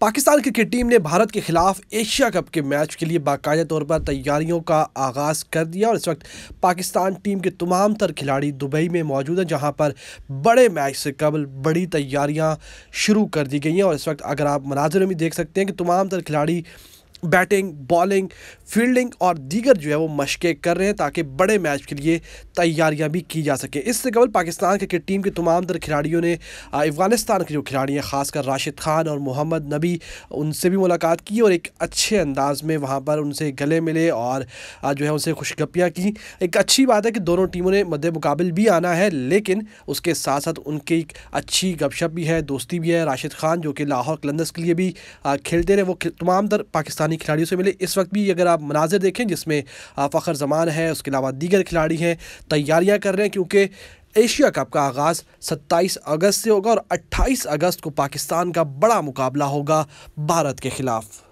Pakistan cricket team ने भारत के खिलाफ एशिया कप के मैच के लिए बाकायदा तौर पर तैयारियों का आगाज़ कर दिया और इस वक्त पाकिस्तान टीम के तमाम तर खिलाड़ी दुबई में मौजूद हैं जहां पर बड़े मैच से कबल बड़ी तैयारियां शुरू कर दी गई हैं और इस वक्त अगर आप मनाजर में देख सकते हैं कि तमाम तर खिलाड़ी बैटिंग बॉलिंग फील्डिंग और दीगर जो है वो मशक़ें कर रहे हैं ताकि बड़े मैच के लिए तैयारियां भी की जा सके इससे कबल पाकिस्तान क्रिकेट टीम के तमाम तर खिलाड़ियों ने अफ़गानिस्तान के जो खिलाड़ी हैं ख़ासकर राशिद खान और मोहम्मद नबी उनसे भी मुलाकात की और एक अच्छे अंदाज में वहाँ पर उनसे गले मिले और जो है उनसे खुशगपियाँ की एक अच्छी बात है कि दोनों टीमों ने मद मुकाबल भी आना है लेकिन उसके साथ साथ उनकी एक अच्छी गपशप भी है दोस्ती भी है राशिद खान जो कि लाहौर कलंदस के लिए भी खेलते रहे वो तमाम तर पाकिस्तान पाकिस्तानी खिलाड़ियों से मिले इस वक्त भी अगर आप मनाजिर देखें जिसमें फ़खर जमान है उसके अलावा दीगर खिलाड़ी हैं तैयारियाँ कर रहे हैं क्योंकि एशिया कप का आगाज़ 27 अगस्त से होगा और 28 अगस्त को पाकिस्तान का बड़ा मुकाबला होगा भारत के ख़िलाफ़